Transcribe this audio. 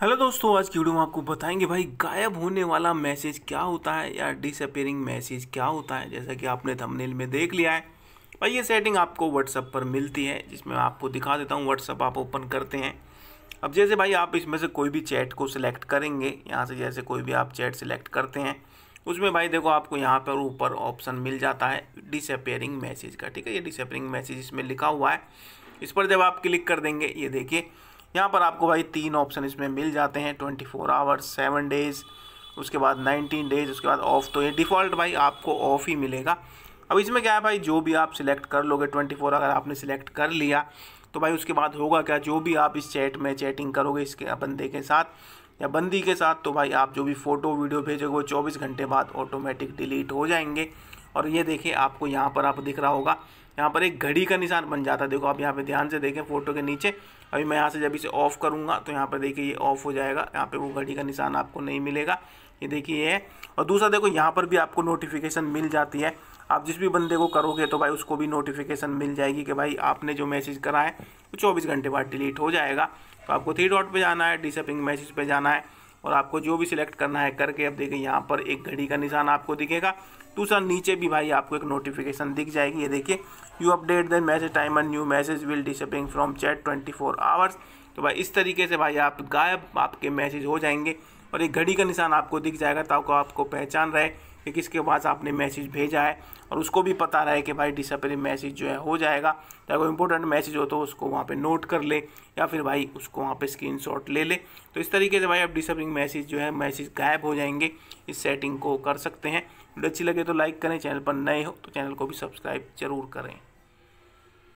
hello दोस्तों आज की वीडियो में आपको बताएंगे भाई गायब होने वाला मैसेज क्या होता है या डिसअपेयरिंग मैसेज क्या होता है जैसा कि आपने थंबनेल में देख लिया है भाई ये सेटिंग आपको व्हाट्सअप पर मिलती है जिसमें आपको दिखा देता हूँ व्हाट्सअप आप ओपन करते हैं अब जैसे भाई आप इसमें से कोई भी चैट को सिलेक्ट करेंगे यहाँ से जैसे कोई भी आप चैट सिलेक्ट करते हैं उसमें भाई देखो आपको यहाँ पर ऊपर ऑप्शन मिल जाता है डिसअपेयरिंग मैसेज का ठीक है ये डिसअपेयरिंग मैसेज इसमें लिखा हुआ है इस पर जब आप क्लिक कर देंगे ये देखिए यहाँ पर आपको भाई तीन ऑप्शन इसमें मिल जाते हैं twenty four hours seven days उसके बाद नाइनटीन डेज उसके बाद ऑफ तो ये डिफ़ॉल्ट भाई आपको ऑफ ही मिलेगा अब इसमें क्या है भाई जो भी आप सिलेक्ट कर लोगे ट्वेंटी फोर अगर आपने सिलेक्ट कर लिया तो भाई उसके बाद होगा क्या जो भी आप इस चैट में चैटिंग करोगे इसके बंदे के साथ या बंदी के साथ तो भाई आप जो भी फ़ोटो वीडियो भेजोगे वो चौबीस घंटे बाद ऑटोमेटिक डिलीट हो जाएंगे और ये देखिए आपको यहाँ पर आप दिख रहा होगा यहाँ पर एक घड़ी का निशान बन जाता है देखो आप यहाँ पे ध्यान से देखें फोटो के नीचे अभी मैं यहाँ से जब इसे ऑफ़ करूँगा तो यहाँ पर देखिए ये ऑफ़ हो जाएगा यहाँ पे वो घड़ी का निशान आपको नहीं मिलेगा ये देखिए ये है और दूसरा देखो यहाँ पर भी आपको नोटिफिकेशन मिल जाती है आप जिस भी बंदे को करोगे तो भाई उसको भी नोटिफिकेशन मिल जाएगी कि भाई आपने जो मैसेज करा है वो चौबीस घंटे बाद डिलीट हो जाएगा तो आपको थ्री डॉट पर जाना है डिसअपिंग मैसेज पर जाना है और आपको जो भी सिलेक्ट करना है करके अब देखिए यहाँ पर एक घड़ी का निशान आपको दिखेगा दूसरा नीचे भी भाई आपको एक नोटिफिकेशन दिख जाएगी ये देखिए you update the message time and new message will disappearing from chat twenty four hours तो भाई इस तरीके से भाई आप गायब आपके मैसेज हो जाएंगे और एक घड़ी का निशान आपको दिख जाएगा ताकि आपको पहचान रहे कि किसके पास आपने मैसेज भेजा है और उसको भी पता रहे कि भाई डिसअपेयर मैसेज जो है हो जाएगा चाहे कोई इंपॉर्टेंट मैसेज हो तो उसको वहाँ पे नोट कर ले या फिर भाई उसको वहाँ पे स्क्रीनशॉट ले ले तो इस तरीके से भाई आप डिसअपेयरिंग मैसेज जो है मैसेज गायब हो जाएंगे इस सेटिंग को कर सकते हैं वीडियो अच्छी लगे तो लाइक करें चैनल पर नए हो तो चैनल को भी सब्सक्राइब जरूर करें